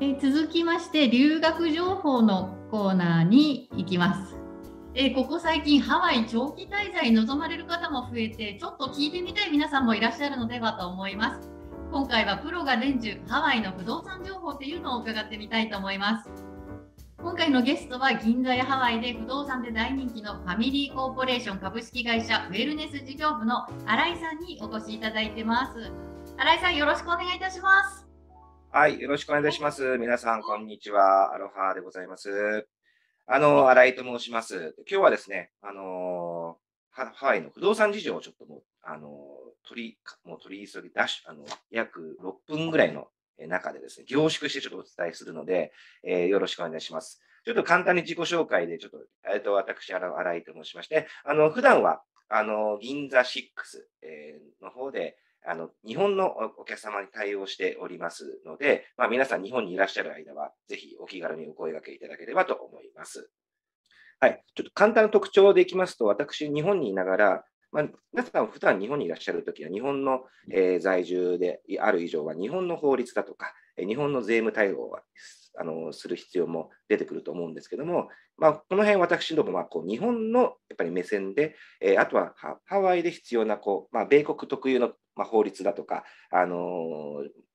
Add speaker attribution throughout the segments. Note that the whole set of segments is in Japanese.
Speaker 1: え続きまして留学情報のコーナーに行きます。えここ最近ハワイ長期滞在望まれる方も増えてちょっと聞いてみたい皆さんもいらっしゃるのではと思います今回はプロが伝授ハワイの不動産情報っていうのを伺ってみたいと思います今回のゲストは銀座やハワイで不動産で大人気のファミリーコーポレーション株式会社ウェルネス事業部の新井さんにお越しいただいてます新井さんよろしくお願いいたします
Speaker 2: はい、よろしくお願いします。皆さん、こんにちは。アロハでございます。あの、新井と申します。今日はですね、あのハワイの不動産事情をちょっともう、あの取り、もう取り急ぎダッシュ、あの、約6分ぐらいの中でですね、凝縮してちょっとお伝えするので、えー、よろしくお願いします。ちょっと簡単に自己紹介で、ちょっと、えっと、私、新井と申しまして、あの、普段は、あの、銀座6、えー、の方で、あの、日本のお客様に対応しておりますので、まあ、皆さん日本にいらっしゃる間は、ぜひお気軽にお声掛けいただければと思います。はい。ちょっと簡単な特徴でいきますと、私、日本にいながら、まあ、皆さん普段日本にいらっしゃるときは、日本の、え在住である以上は、日本の法律だとか、日本の税務対応はあのする必要も出てくると思うんですけども、まあ、この辺私どもはこう日本のやっぱり目線で、えー、あとはハワイで必要なこう、まあ、米国特有の、まあ、法律だとか、あのー、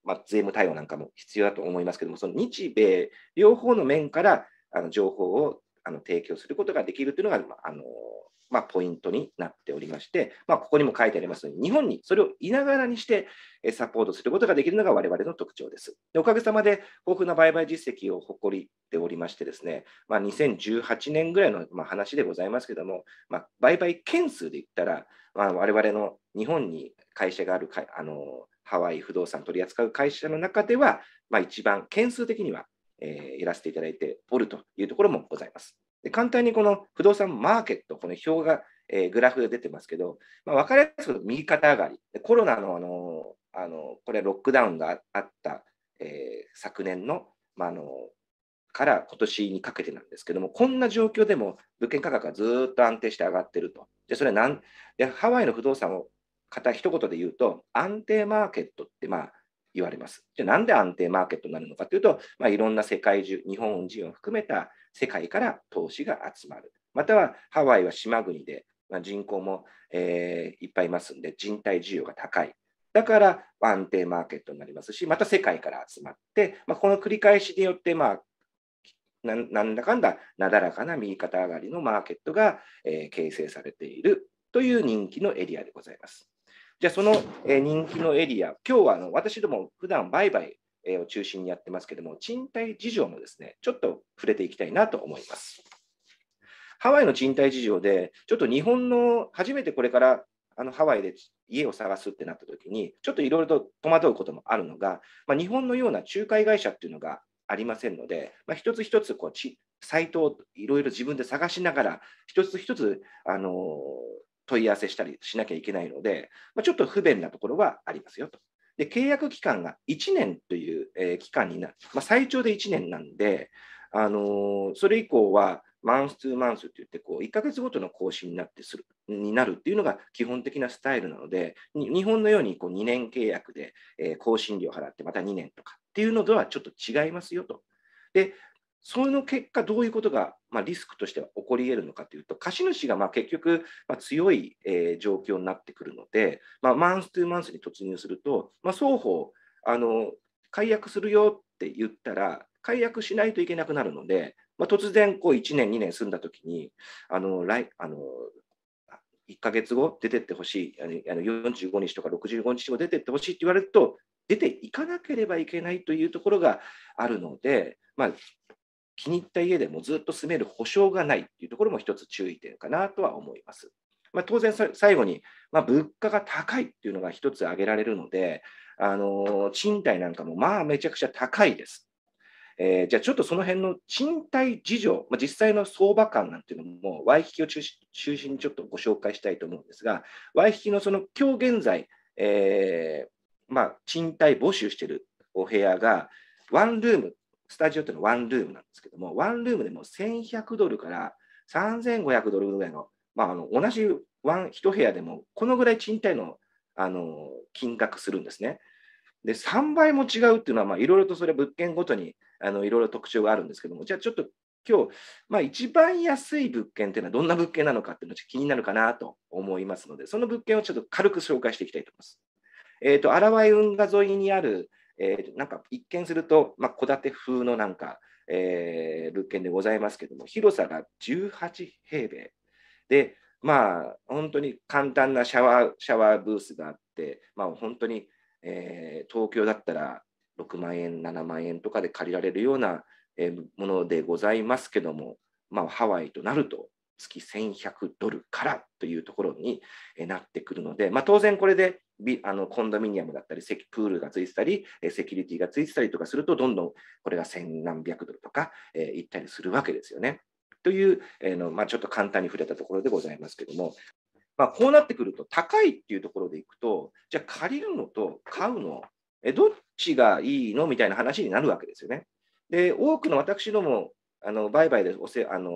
Speaker 2: まあ、税務対応なんかも必要だと思いますけどもその日米両方の面からあの情報をあの提供することができるというのが、まあ、あのまあ、ポイントになっておりまして、まあ、ここにも書いてありますように、日本にそれをいながらにしてサポートすることができるのが我々の特徴です。でおかげさまで豊富な売買実績を誇りておりましてですね、まあ、2018年ぐらいの話でございますけども、まあ、売買件数で言ったら、まあ、我々の日本に会社があるあのハワイ不動産取り扱う会社の中では、まあ、一番件数的にはえやらせていただいておるというところもございます。で簡単にこの不動産マーケット、この表が、えー、グラフで出てますけど、まあ、分かりやすく右肩上がり、コロナのあのあのこれロックダウンがあった、えー、昨年の,、まあ、あのから今年にかけてなんですけども、こんな状況でも物件価格がずっと安定して上がってると。でそれはなんでハワイの不動産を方一言で言うと、安定マーケットって、まあ、言われます。じゃあなんで安定マーケットになるのかというと、まあ、いろんな世界中、日本人を含めた世界から投資が集まる。またはハワイは島国で、まあ、人口も、えー、いっぱいいますんで、人体需要が高い。だから安定マーケットになりますし、また世界から集まって、まあ、この繰り返しによって、まあ、なんだかんだなだらかな右肩上がりのマーケットが、えー、形成されているという人気のエリアでございます。じゃあその人気のエリア、今日はあの私ども普段売買を中心にやってますけども、賃貸事情もですね、ちょっと触れていきたいなと思います。ハワイの賃貸事情で、ちょっと日本の初めてこれからあのハワイで家を探すってなった時に、ちょっといろいろと戸惑うこともあるのが、まあ、日本のような仲介会社っていうのがありませんので、まあ、一つ一つこうちサイトをいろいろ自分で探しながら、一つ一つ、あの問い合わせしたりしなきゃいけないので、まあ、ちょっと不便なところはありますよと。で契約期間が1年という、えー、期間になる、まあ、最長で1年なんで、あのー、それ以降はマンス・ト2マンスって言ってこう、1ヶ月ごとの更新になってするになるっていうのが基本的なスタイルなので、日本のようにこう2年契約で、えー、更新料払ってまた2年とかっていうのとはちょっと違いますよと。でその結果、どういうことが、まあ、リスクとしては起こり得るのかというと、貸主がまあ結局、まあ、強い、えー、状況になってくるので、まあ、マンス・トゥ・マンスに突入すると、まあ、双方あの、解約するよって言ったら、解約しないといけなくなるので、まあ、突然こう1年、2年住んだときにあの来あの、1か月後出てってほしい、あの45日とか65日後出てってほしいって言われると、出ていかなければいけないというところがあるので、まあ、気に入った家でもずっと住める保証がないっていうところも一つ注意点かなとは思います。まあ、当然最後に、まあ、物価が高いっていうのが一つ挙げられるので、あの賃貸なんかもまあめちゃくちゃ高いです。えー、じゃあちょっとその辺の賃貸事情、まあ、実際の相場感なんていうのも、ワイ引を中心にちょっとご紹介したいと思うんですが、ワイ引のその今日現在、えーまあ、賃貸募集しているお部屋が、ワンルームスタジオっていうのはワンルームなんですけども、ワンルームでも1100ドルから3500ドルぐらいの、まあ、あの同じワン1部屋でもこのぐらい賃貸のあの金額するんですね。で、3倍も違うっていうのは、いろいろとそれは物件ごとにいろいろ特徴があるんですけども、じゃあちょっと今日、まあ、一番安い物件っていうのはどんな物件なのかっていうのが気になるかなと思いますので、その物件をちょっと軽く紹介していきたいと思います。えっ、ー、と、荒井運河沿いにある、えー、なんか一見すると、まあ、戸建て風のなんか、えー、物件でございますけども、広さが18平米で、まあ、本当に簡単なシャワーシャワーブースがあって、まあ、本当に、えー、東京だったら6万円、7万円とかで借りられるような、えー、ものでございますけども、まあ、ハワイとなると月1100ドルからというところになってくるので、まあ、当然これでビあのコンドミニアムだったり、プールがついてたり、セキュリティがついてたりとかすると、どんどんこれが千何百ドルとか、えー、いったりするわけですよね。という、えーのまあ、ちょっと簡単に触れたところでございますけども、まあ、こうなってくると、高いっていうところでいくと、じゃあ借りるのと買うの、えどっちがいいのみたいな話になるわけですよね。で、多くの私ども、あの売買でおせあの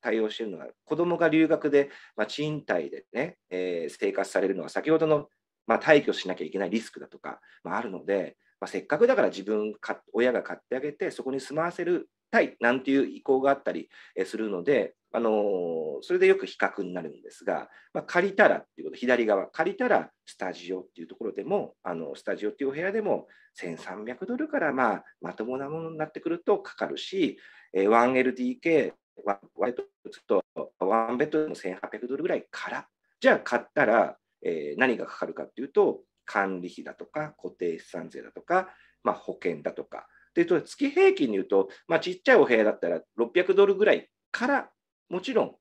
Speaker 2: 対応しているのは、子どもが留学で、まあ、賃貸でね、えー、生活されるのは、先ほどのまあ、退去しなきゃいけないリスクだとか、まあ、あるので、まあ、せっかくだから自分か親が買ってあげてそこに住まわせるたいなんていう意向があったりするので、あのー、それでよく比較になるんですが、まあ、借りたらっていうこと左側借りたらスタジオっていうところでもあのスタジオっていうお部屋でも1300ドルからまあまともなものになってくるとかかるし、えー、1LDK ワンベッドとワンベッドでも1800ドルぐらいからじゃあ買ったらえー、何がかかるかっていうと、管理費だとか、固定資産税だとか、まあ、保険だとか。で、月平均でいうと、まあ、ちっちゃいお部屋だったら600ドルぐらいから、もちろん、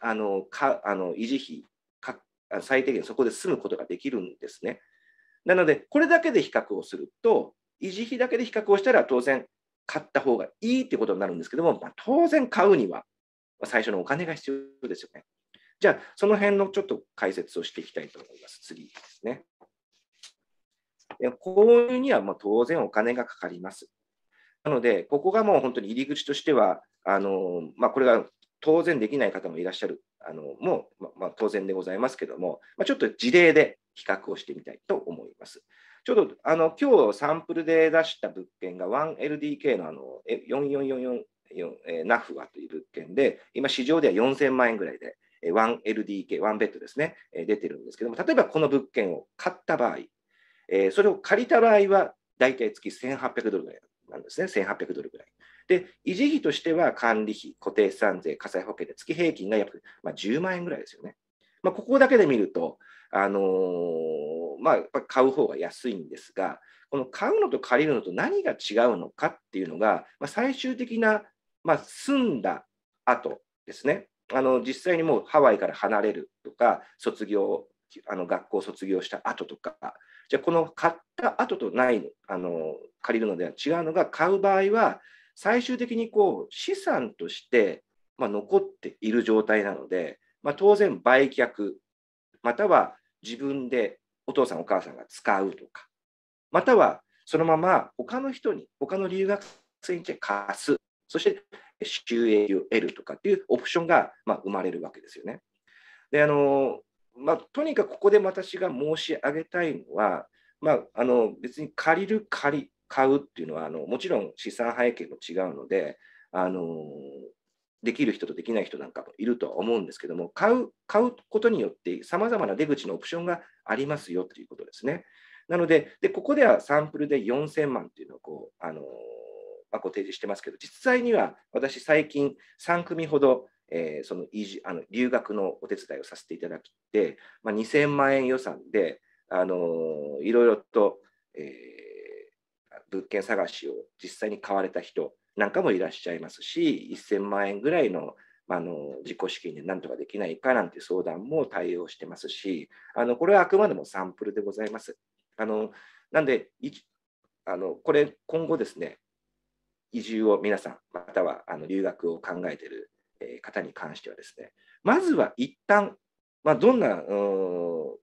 Speaker 2: あの、かあの維持費最低限そこで済むことができるんですね。なので、これだけで比較をすると、維持費だけで比較をしたら当然買った方がいいってことになるんですけども、まあ、当然買うには最初のお金が必要ですよね。じゃあ、その辺のちょっと解説をしていきたいと思います。次ですね。購入にはもう当然お金がかかります。なので、ここがもう本当に入り口としては、あのまあ、これが当然できない方もいらっしゃる、あのもう、ままあ、当然でございますけども、まあ、ちょっと事例で比較をしてみたいと思います。ちょっとあの今日サンプルで出した物件が 1LDK のあの4444ナフワという物件で、今市場では4000万円ぐらいで 1LDK、1ベッドですね、出てるんですけども、例えばこの物件を買った場合、それを借りた場合は、大体月1800ドルぐらいなんですね、1800ドルぐらい。で、維持費としては管理費、固定資産税、火災保険で月平均が約、10万円ぐらいですよね。まあ、ここだけで見ると、あのー、まあ、買う方が安いんですが、この買うのと借りるのと何が違うのかっていうのが、まあ、最終的な、まあ、済んだ後ですね、あの実際にもうハワイから離れるとか卒業あの学校卒業した後とかじゃあこの買った後とないあの借りるのでは違うのが買う場合は最終的にこう資産として、まあ、残っている状態なので、まあ、当然売却または自分でお父さんお母さんが使うとかまたはそのまま他の人に他の留学生に貸すそして収益を得るとかっていうオプションが、まあ、生まれるわけですよね。であのまあ、とにかくここで私が申し上げたいのは、まあ、あの別に借りる借り買うっていうのはあのもちろん資産背景も違うのであのできる人とできない人なんかもいるとは思うんですけども買う買うことによってさまざまな出口のオプションがありますよということですね。なのででここではサンプルで4000万っていうのをこうあのまあ、ご提示してますけど、実際には私、最近3組ほど、えー、その移住あの留学のお手伝いをさせていただいて、まあ、2000万円予算で、あのー、いろいろと、えー、物件探しを実際に買われた人なんかもいらっしゃいますし、1000万円ぐらいのあの自己資金で何とかできないかなんて相談も対応してますし、あのこれはあくまでもサンプルでございます。あのなんであのこれ今後ですね移住を皆さん、またはあの留学を考えている方に関してはですね、まずは一旦、まあ、どんな、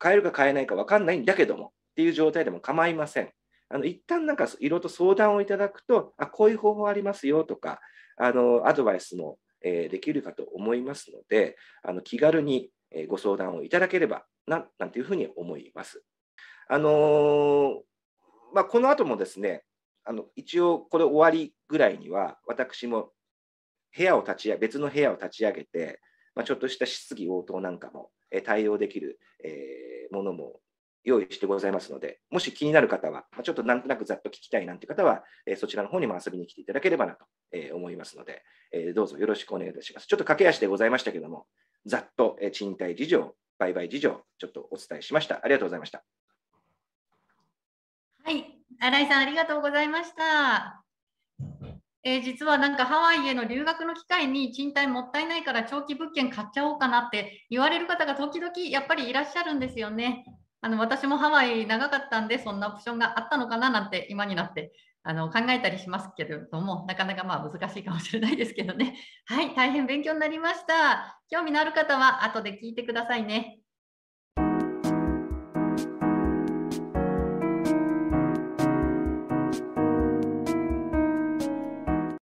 Speaker 2: 変えるか変えないか分かんないんだけどもっていう状態でも構いません。あの一旦なんかいろいろと相談をいただくと、あこういう方法ありますよとか、あのアドバイスも、えー、できるかと思いますので、あの気軽にご相談をいただければななんていうふうに思います。あのー、まあ、この後もですね、あの一応これ終わりぐらいには私も部屋を立ち別の部屋を立ち上げて、まあ、ちょっとした質疑応答なんかもえ対応できる、えものも用意してございますので、もし気になる方は、まちょっとなんとなくざっと聞きたいなんて方は、えそちらの方にも遊びに来ていただければなと、え思いますので、えどうぞよろしくお願いいたします。ちょっと駆け足でございましたけども、ざっと、え賃貸事情、売買事情、ちょっとお伝えしました。ありがとうございました。
Speaker 1: はい、新井さん、ありがとうございました。えー、実はなんかハワイへの留学の機会に賃貸もったいないから長期物件買っちゃおうかなって言われる方が時々やっぱりいらっしゃるんですよね。あの私もハワイ長かったんでそんなオプションがあったのかななんて今になってあの考えたりしますけれどもなかなかまあ難しいかもしれないですけどね。はい、大変勉強になりました。興味のある方は後で聞いてくださいね。